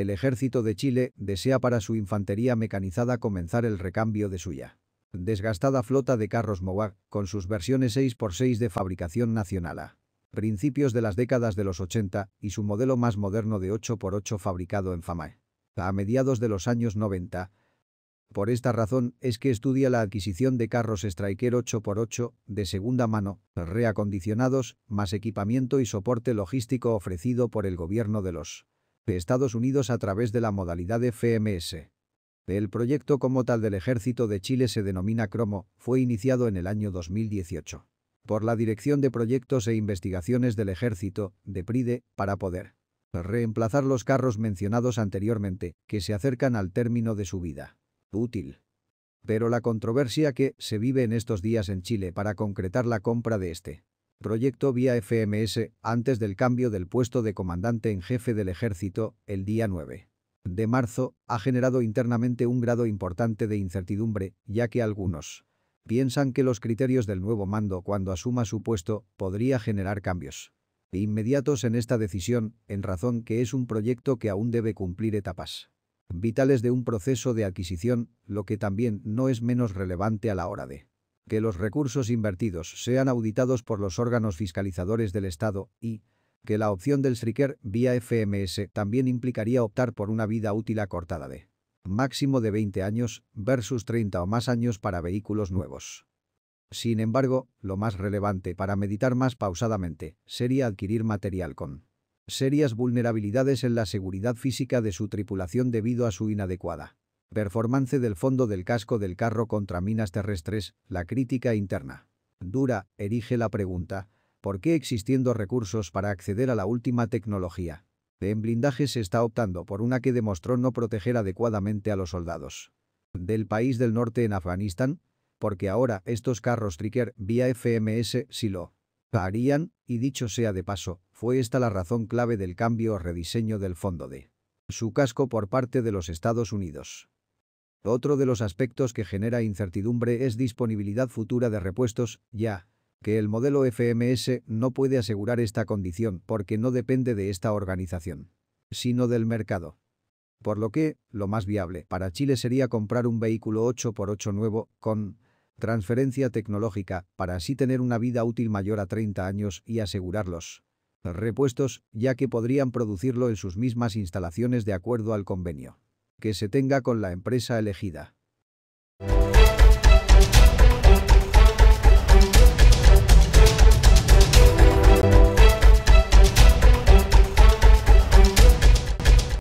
el ejército de Chile desea para su infantería mecanizada comenzar el recambio de suya. Desgastada flota de carros Mowag, con sus versiones 6x6 de fabricación nacional a principios de las décadas de los 80 y su modelo más moderno de 8x8 fabricado en Famae. A mediados de los años 90, por esta razón es que estudia la adquisición de carros Striker 8x8 de segunda mano, reacondicionados, más equipamiento y soporte logístico ofrecido por el gobierno de los de Estados Unidos a través de la modalidad FMS. El proyecto como tal del Ejército de Chile se denomina Cromo, fue iniciado en el año 2018 por la Dirección de Proyectos e Investigaciones del Ejército, de PRIDE, para poder reemplazar los carros mencionados anteriormente, que se acercan al término de su vida. Útil. Pero la controversia que se vive en estos días en Chile para concretar la compra de este proyecto vía FMS antes del cambio del puesto de comandante en jefe del ejército el día 9 de marzo ha generado internamente un grado importante de incertidumbre, ya que algunos piensan que los criterios del nuevo mando cuando asuma su puesto podría generar cambios inmediatos en esta decisión, en razón que es un proyecto que aún debe cumplir etapas vitales de un proceso de adquisición, lo que también no es menos relevante a la hora de que los recursos invertidos sean auditados por los órganos fiscalizadores del Estado y que la opción del Striker vía FMS también implicaría optar por una vida útil acortada de máximo de 20 años versus 30 o más años para vehículos nuevos. Sin embargo, lo más relevante para meditar más pausadamente sería adquirir material con serias vulnerabilidades en la seguridad física de su tripulación debido a su inadecuada Performance del fondo del casco del carro contra minas terrestres, la crítica interna. Dura, erige la pregunta, ¿por qué existiendo recursos para acceder a la última tecnología? De en blindaje se está optando por una que demostró no proteger adecuadamente a los soldados. Del país del norte en Afganistán, porque ahora estos carros Tricker vía FMS sí lo harían, y dicho sea de paso, fue esta la razón clave del cambio o rediseño del fondo de su casco por parte de los Estados Unidos. Otro de los aspectos que genera incertidumbre es disponibilidad futura de repuestos, ya que el modelo FMS no puede asegurar esta condición porque no depende de esta organización, sino del mercado. Por lo que, lo más viable para Chile sería comprar un vehículo 8x8 nuevo, con transferencia tecnológica, para así tener una vida útil mayor a 30 años y asegurarlos repuestos, ya que podrían producirlo en sus mismas instalaciones de acuerdo al convenio que se tenga con la empresa elegida.